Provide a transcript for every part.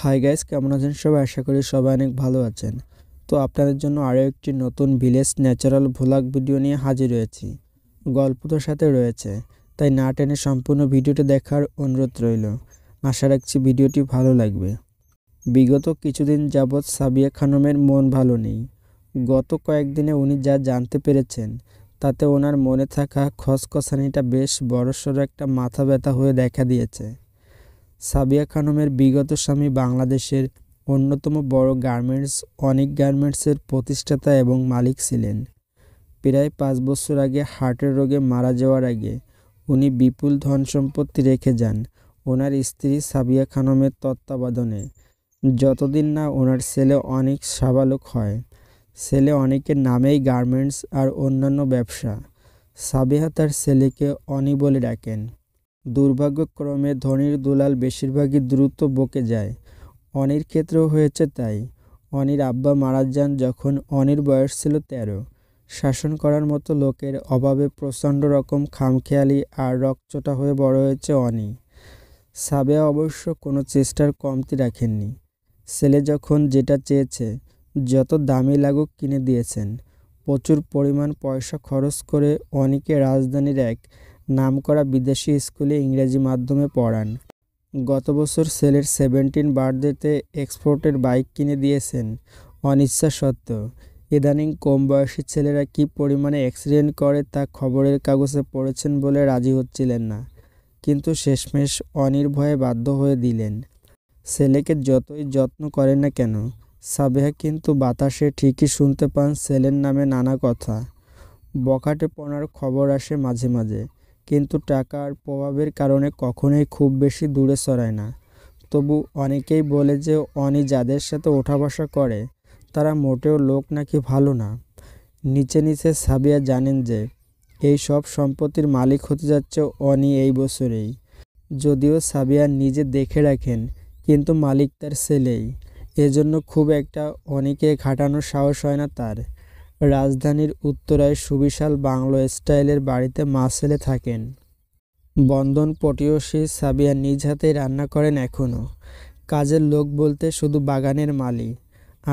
Hi guys কেমন আছেন সবাই আশা করি সবাই অনেক ভালো আছেন তো আপনাদের জন্য আরও একটি নতুন ভিলেজ ন্যাচারাল ভোলাক ভিডিও নিয়ে হাজির হয়েছি গল্প তোর সাথে রয়েছে তাই না টেনে সম্পূর্ণ ভিডিওটি দেখার অনুরোধ রইল আশা রাখছি ভিডিওটি ভালো লাগবে বিগত কিছুদিন যাবৎ সাবিয়া খানমের মন ভালো নেই গত কয়েকদিনে উনি যা জানতে পেরেছেন তাতে ওনার মনে থাকা খসখসানিটা বেশ বড়সড় একটা মাথা ব্যথা হয়ে দেখা দিয়েছে সাবিয়া খানমের বিগত স্বামী বাংলাদেশের অন্যতম বড় গার্মেন্টস অনেক গার্মেন্টসের প্রতিষ্ঠাতা এবং মালিক ছিলেন প্রায় পাঁচ বছর আগে হার্টের রোগে মারা যাওয়ার আগে উনি বিপুল ধন সম্পত্তি রেখে যান ওনার স্ত্রী সাবিয়া খানমের তত্ত্বাবধানে যতদিন না ওনার ছেলে অনেক সাবালক হয় ছেলে অনেকের নামেই গার্মেন্টস আর অন্যান্য ব্যবসা সাবিহা তার ছেলেকে অনি বলে ডাকেন দুর্ভাগ্যক্রমে ধনির দুলাল বেশিরভাগই দ্রুত বকে যায় অনির ক্ষেত্রেও হয়েছে তাই অনির আব্বা মারা যান যখন অনির বয়স ছিল তেরো শাসন করার মতো লোকের অভাবে প্রচণ্ড রকম খামখেয়ালি আর রকচটা হয়ে বড় হয়েছে অনি সাবেয়া অবশ্য কোনো চেষ্টার কমতি রাখেননি ছেলে যখন যেটা চেয়েছে যত দামি লাগুক কিনে দিয়েছেন প্রচুর পরিমাণ পয়সা খরচ করে অনিকে রাজধানীর এক নামকরা বিদেশি স্কুলে ইংরেজি মাধ্যমে পড়ান গত বছর সেলের সেভেন্টিন বার্থডেতে এক্সপোর্টের বাইক কিনে দিয়েছেন অনিচ্ছা সত্ত্বেও ইদানিং কম বয়সী ছেলেরা কী পরিমাণে অ্যাক্সিডেন্ট করে তা খবরের কাগজে পড়েছেন বলে রাজি হচ্ছিলেন না কিন্তু শেষমেশ অনির্ভয়ে বাধ্য হয়ে দিলেন ছেলেকে যতই যত্ন করেন না কেন সাবেহা কিন্তু বাতাসে ঠিকই শুনতে পান ছেলের নামে নানা কথা বকাটে পড়ার খবর আসে মাঝে মাঝে কিন্তু টাকার প্রভাবের কারণে কখনোই খুব বেশি দূরে সরায় না তবু অনেকেই বলে যে অনি যাদের সাথে ওঠা বসা করে তারা মোটেও লোক নাকি ভালো না নিচে নিচে সাবিয়া জানেন যে এই সব সম্পত্তির মালিক হতে যাচ্ছে অনি এই বছরেই যদিও সাবিয়া নিজে দেখে রাখেন কিন্তু মালিক তার ছেলেই এজন্য খুব একটা অনেকে খাটানোর সাহস হয় না তার রাজধানীর উত্তরায় সুবিশাল বাংলো স্টাইলের বাড়িতে মাসেলে থাকেন বন্ধন পটিয়সী সাবিয়া নিজ হাতে রান্না করেন এখনও কাজের লোক বলতে শুধু বাগানের মালি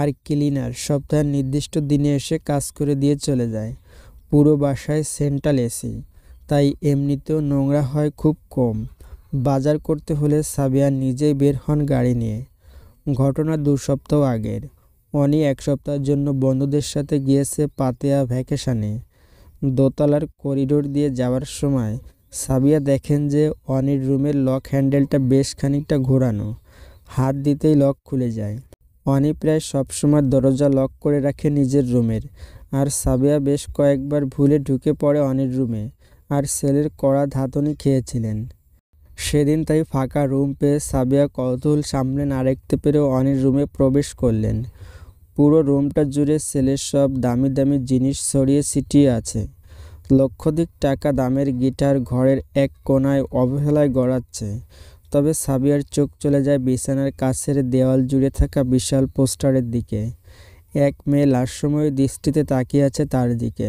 আর ক্লিনার সপ্তাহের নির্দিষ্ট দিনে এসে কাজ করে দিয়ে চলে যায় পুরো বাসায় সেন্ট্রাল এসি তাই এমনিতেও নোংরা হয় খুব কম বাজার করতে হলে সাবিয়া নিজেই বের হন গাড়ি নিয়ে ঘটনা দু সপ্তাহ আগের অনি এক সপ্তাহের জন্য বন্ধুদের সাথে গিয়েছে পাতেয়া ভ্যাকেশানে দোতলার করিডোর দিয়ে যাওয়ার সময় সাবিয়া দেখেন যে অনির রুমের লক হ্যান্ডেলটা বেশ খানিকটা ঘোরানো হাত দিতেই লক খুলে যায় অনি প্রায় সবসময় দরজা লক করে রাখে নিজের রুমের আর সাবিয়া বেশ কয়েকবার ভুলে ঢুকে পড়ে অনির রুমে আর সেলের কড়া ধাতনি খেয়েছিলেন সেদিন তাই ফাঁকা রুম পেয়ে সাবিয়া কৌতূহল সামলে না রাখতে পেরেও অনির রুমে প্রবেশ করলেন পুরো রুমটা জুড়ে সেলের সব দামি দামি জিনিস ছড়িয়ে ছিটিয়ে আছে লক্ষাধিক টাকা দামের গিটার ঘরের এক কোনায় অবহেলায় গড়াচ্ছে তবে সাবিয়ার চোখ চলে যায় বিছানার কাছের দেওয়াল জুড়ে থাকা বিশাল পোস্টারের দিকে এক মেয়ে সময় দৃষ্টিতে তাকিয়ে আছে তার দিকে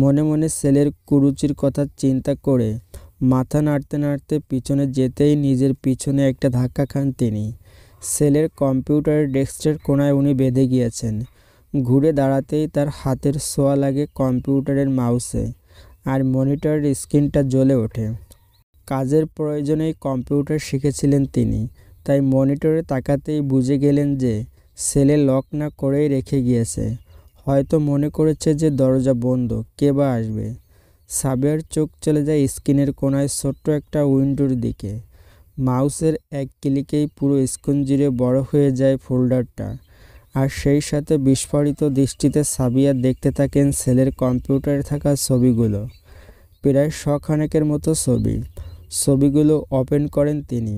মনে মনে ছেলের কুরুচির কথা চিন্তা করে মাথা নাড়তে নাড়তে পিছনে যেতেই নিজের পিছনে একটা ধাক্কা খান তিনি সেলের কম্পিউটার ডেস্কের কোনায় উনি বেঁধে গিয়েছেন ঘুরে দাঁড়াতেই তার হাতের সোয়া লাগে কম্পিউটারের মাউসে আর মনিটরের স্ক্রিনটা জ্বলে ওঠে কাজের প্রয়োজনেই কম্পিউটার শিখেছিলেন তিনি তাই মনিটরে তাকাতেই বুঝে গেলেন যে সেলে লক না করেই রেখে গিয়েছে হয়তো মনে করেছে যে দরজা বন্ধ কে বা আসবে সাবের চোখ চলে যায় স্ক্রিনের কোনায় ছোট্ট একটা উইন্ডোর দিকে মাউসের এক ক্লিকেই পুরো স্ক্রিন জুড়ে বড় হয়ে যায় ফোল্ডারটা আর সেই সাথে বিস্ফোরিত দৃষ্টিতে সাবিয়া দেখতে থাকেন ছেলের কম্পিউটারে থাকা ছবিগুলো প্রায় শখানেকের মতো ছবি ছবিগুলো ওপেন করেন তিনি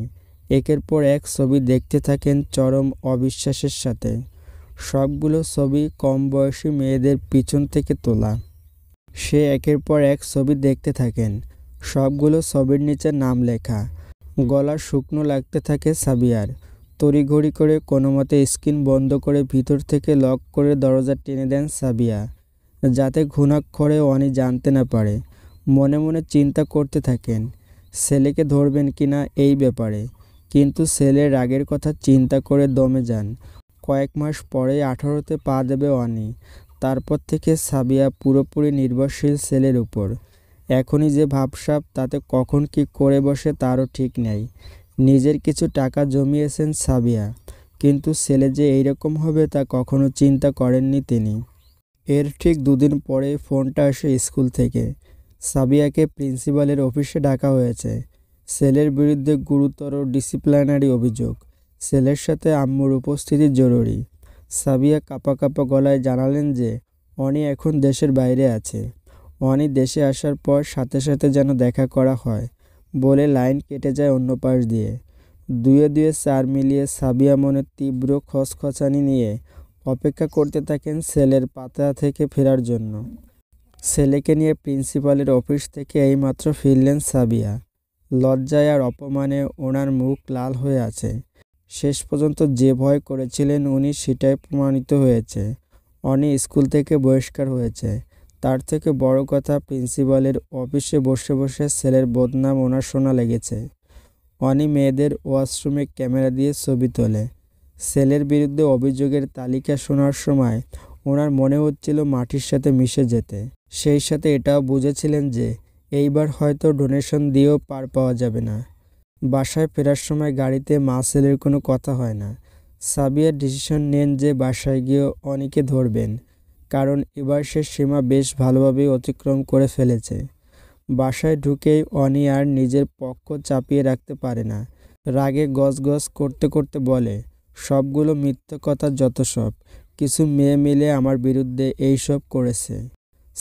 একের পর এক ছবি দেখতে থাকেন চরম অবিশ্বাসের সাথে সবগুলো ছবি কম বয়সী মেয়েদের পিছন থেকে তোলা সে একের পর এক ছবি দেখতে থাকেন সবগুলো ছবির নিচে নাম লেখা গলা শুকনো লাগতে থাকে সাবিয়ার তড়িঘড়ি করে কোনো মতে স্ক্রিন বন্ধ করে ভিতর থেকে লক করে দরজা টেনে দেন সাবিয়া যাতে ঘুণাক্ষরে অনি জানতে না পারে মনে মনে চিন্তা করতে থাকেন ছেলেকে ধরবেন কিনা এই ব্যাপারে কিন্তু ছেলের রাগের কথা চিন্তা করে দমে যান কয়েক মাস পরে আঠারোতে পা দেবে অনি তারপর থেকে সাবিয়া পুরোপুরি নির্ভরশীল ছেলের উপর এখনই যে ভাবসাব তাতে কখন কি করে বসে তারও ঠিক নেই নিজের কিছু টাকা জমিয়েছেন সাবিয়া কিন্তু ছেলে যে এইরকম হবে তা কখনো চিন্তা করেননি তিনি এর ঠিক দুদিন পরে ফোনটা আসে স্কুল থেকে সাবিয়াকে প্রিন্সিপালের অফিসে ডাকা হয়েছে সেলের বিরুদ্ধে গুরুতর ডিসিপ্লিনারি অভিযোগ সেলের সাথে আম্মুর উপস্থিতি জরুরি সাবিয়া কাপা কাপা গলায় জানালেন যে অনি এখন দেশের বাইরে আছে অনি দেশে আসার পর সাথে সাথে যেন দেখা করা হয় বলে লাইন কেটে যায় অন্য পাশ দিয়ে দুয়ে দুয়ে চার মিলিয়ে সাবিয়া মনের তীব্র খসখসানি নিয়ে অপেক্ষা করতে থাকেন সেলের পাতা থেকে ফেরার জন্য ছেলেকে নিয়ে প্রিন্সিপালের অফিস থেকে এইমাত্র ফিরলেন সাবিয়া লজ্জায় আর অপমানে ওনার মুখ লাল হয়ে আছে শেষ পর্যন্ত যে ভয় করেছিলেন উনি সেটাই প্রমাণিত হয়েছে অনি স্কুল থেকে বহিষ্কার হয়েছে তার থেকে বড় কথা প্রিন্সিপালের অফিসে বসে বসে ছেলের বদনাম ওনার শোনা লেগেছে অনি মেয়েদের ওয়াশরুমে ক্যামেরা দিয়ে ছবি তোলে ছেলের বিরুদ্ধে অভিযোগের তালিকা শোনার সময় ওনার মনে হচ্ছিল মাটির সাথে মিশে যেতে সেই সাথে এটাও বুঝেছিলেন যে এইবার হয়তো ডোনেশন দিয়েও পার পাওয়া যাবে না বাসায় ফেরার সময় গাড়িতে মা ছেলের কোনো কথা হয় না সাবিয়ার ডিসিশন নেন যে বাসায় গিয়ে অনেকে ধরবেন কারণ এবার সে সীমা বেশ ভালোভাবেই অতিক্রম করে ফেলেছে বাসায় ঢুকেই অনি আর নিজের পক্ষ চাপিয়ে রাখতে পারে না রাগে গজগজ করতে করতে বলে সবগুলো মিথ্যে কথা যত সব কিছু মেয়ে মিলে আমার বিরুদ্ধে এই সব করেছে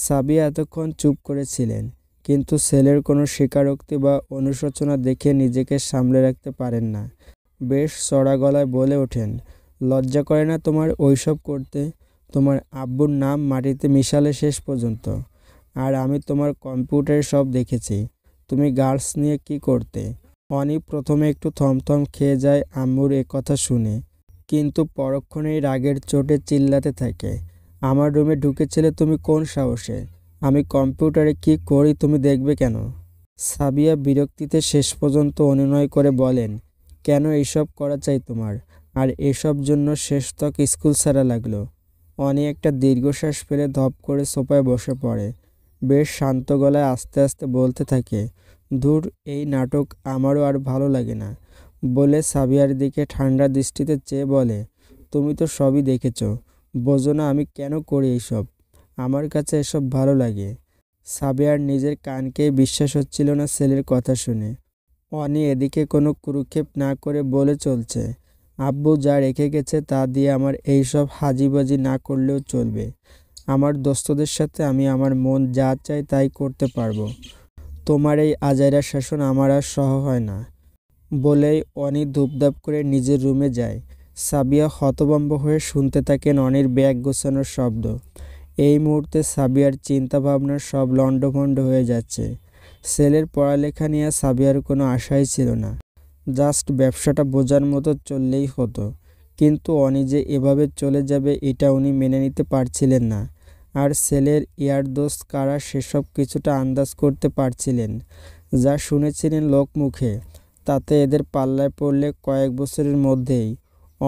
সাবিয়া এতক্ষণ চুপ করেছিলেন কিন্তু ছেলের কোনো স্বীকারোক্তি বা অনুশোচনা দেখে নিজেকে সামলে রাখতে পারেন না বেশ চড়া গলায় বলে ওঠেন লজ্জা করে না তোমার ওইসব করতে তোমার আব্বুর নাম মাটিতে মিশালে শেষ পর্যন্ত আর আমি তোমার কম্পিউটারে সব দেখেছি তুমি গার্লস নিয়ে কি করতে অনি প্রথমে একটু থমথম খেয়ে যায় আম্মুর কথা শুনে কিন্তু পরক্ষণেই রাগের চোটে চিল্লাতে থাকে আমার রুমে ঢুকেছিলে তুমি কোন সাহসে আমি কম্পিউটারে কি করি তুমি দেখবে কেন সাবিয়া বিরক্তিতে শেষ পর্যন্ত অনুনয় করে বলেন কেন এইসব করা চাই তোমার আর এসব জন্য শেষ তক স্কুল ছাড়া লাগলো অনি একটা দীর্ঘশ্বাস ফেলে ধপ করে সোফায় বসে পড়ে বেশ শান্ত গলায় আস্তে আস্তে বলতে থাকে ধুর এই নাটক আমারও আর ভালো লাগে না বলে সাবিয়ার দিকে ঠান্ডা দৃষ্টিতে চেয়ে বলে তুমি তো সবই দেখেছ বোঝো না আমি কেন করি এইসব আমার কাছে এসব ভালো লাগে সাবিয়ার নিজের কানকে বিশ্বাস হচ্ছিল না ছেলের কথা শুনে অনি এদিকে কোনো কুরুক্ষেপ না করে বলে চলছে আব্বু যা রেখে গেছে তা দিয়ে আমার এইসব হাজিবাজি না করলেও চলবে আমার দোস্তদের সাথে আমি আমার মন যা চাই তাই করতে পারবো তোমার এই আজাইরা শাসন আমার আর সহ হয় না বলেই অনি ধূপধাপ করে নিজের রুমে যায় সাবিয়া হতবম্ব হয়ে শুনতে থাকেন অনির ব্যাগ গোছানোর শব্দ এই মুহূর্তে সাবিয়ার চিন্তাভাবনার সব লণ্ডভণ্ড হয়ে যাচ্ছে ছেলের পড়ালেখা নিয়ে সাবিয়ার কোনো আশাই ছিল না জাস্ট ব্যবসাটা বোঝার মতো চললেই হতো কিন্তু অনি যে এভাবে চলে যাবে এটা উনি মেনে নিতে পারছিলেন না আর সেলের ইয়ার দোষ কারা সেসব কিছুটা আন্দাজ করতে পারছিলেন যা শুনেছিলেন লোক মুখে তাতে এদের পাল্লায় পড়লে কয়েক বছরের মধ্যেই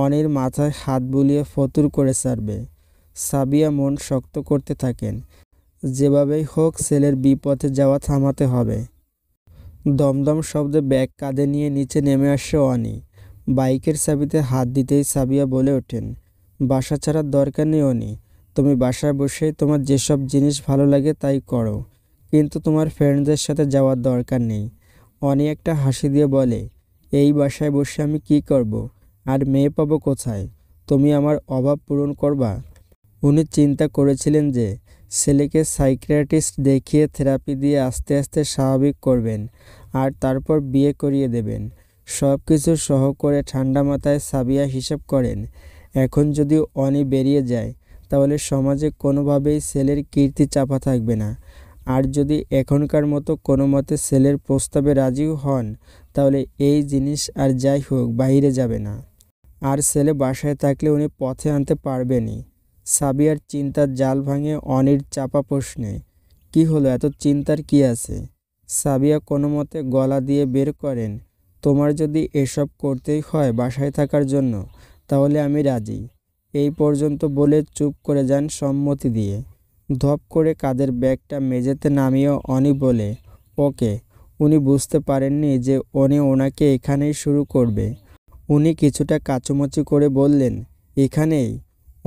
অনির মাথায় হাত বুলিয়ে ফতুর করে সারবে সাবিয়া মন শক্ত করতে থাকেন যেভাবেই হোক সেলের বিপথে যাওয়া থামাতে হবে দমদম শব্দে ব্যাগ কাঁধে নিয়ে নিচে নেমে আসে অনি বাইকের চাবিতে হাত দিতেই সাবিয়া বলে ওঠেন বাসা ছাড়ার দরকার নেই অনি তুমি বাসায় বসে তোমার যেসব জিনিস ভালো লাগে তাই করো কিন্তু তোমার ফ্রেন্ডদের সাথে যাওয়ার দরকার নেই অনি একটা হাসি দিয়ে বলে এই বাসায় বসে আমি কি করব। আর মেয়ে পাবো কোথায় তুমি আমার অভাব পূরণ করবা উনি চিন্তা করেছিলেন যে ছেলেকে সাইক্রিয়াটিস্ট দেখিয়ে থেরাপি দিয়ে আস্তে আস্তে স্বাভাবিক করবেন আর তারপর বিয়ে করিয়ে দেবেন সব কিছু সহ করে ঠান্ডা মাথায় সাবিয়া হিসাব করেন এখন যদি অনি বেরিয়ে যায় তাহলে সমাজে কোনোভাবেই ছেলের কীর্তি চাপা থাকবে না আর যদি এখনকার মতো কোনো মতে ছেলের প্রস্তাবে রাজিও হন তাহলে এই জিনিস আর যাই হোক বাইরে যাবে না আর ছেলে বাসায় থাকলে উনি পথে আনতে পারবেনি সাবিয়ার চিন্তার জাল ভাঙে অনির চাপা প্রশ্নে কি হলো এত চিন্তার কি আছে সাবিয়া কোনো মতে গলা দিয়ে বের করেন তোমার যদি এসব করতেই হয় বাসায় থাকার জন্য তাহলে আমি রাজি এই পর্যন্ত বলে চুপ করে যান সম্মতি দিয়ে ধপ করে কাদের ব্যাগটা মেঝেতে নামিয়ে অনি বলে ওকে উনি বুঝতে পারেননি যে অনি ওনাকে এখানেই শুরু করবে উনি কিছুটা কাচুমাচু করে বললেন এখানেই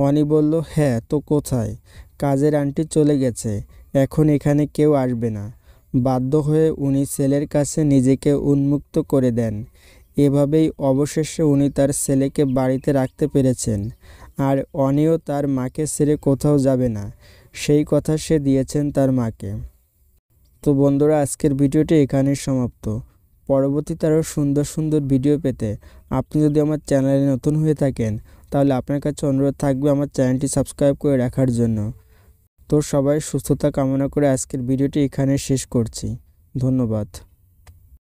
অনি বলল হ্যাঁ তো কোথায় কাজের আন্টি চলে গেছে এখন এখানে কেউ আসবে না বাধ্য হয়ে উনি ছেলের কাছে নিজেকে উন্মুক্ত করে দেন এভাবেই অবশেষে উনি তার ছেলেকে বাড়িতে রাখতে পেরেছেন আর অনিও তার মাকে ছেড়ে কোথাও যাবে না সেই কথা সে দিয়েছেন তার মাকে তো বন্ধুরা আজকের ভিডিওটি এখানেই সমাপ্ত পরবর্তীতে আরও সুন্দর সুন্দর ভিডিও পেতে আপনি যদি আমার চ্যানেলে নতুন হয়ে থাকেন তাহলে আপনার কাছে অনুরোধ থাকবে আমার চ্যানেলটি সাবস্ক্রাইব করে রাখার জন্য তো সবাই সুস্থতা কামনা করে আজকের ভিডিওটি এখানে শেষ করছি ধন্যবাদ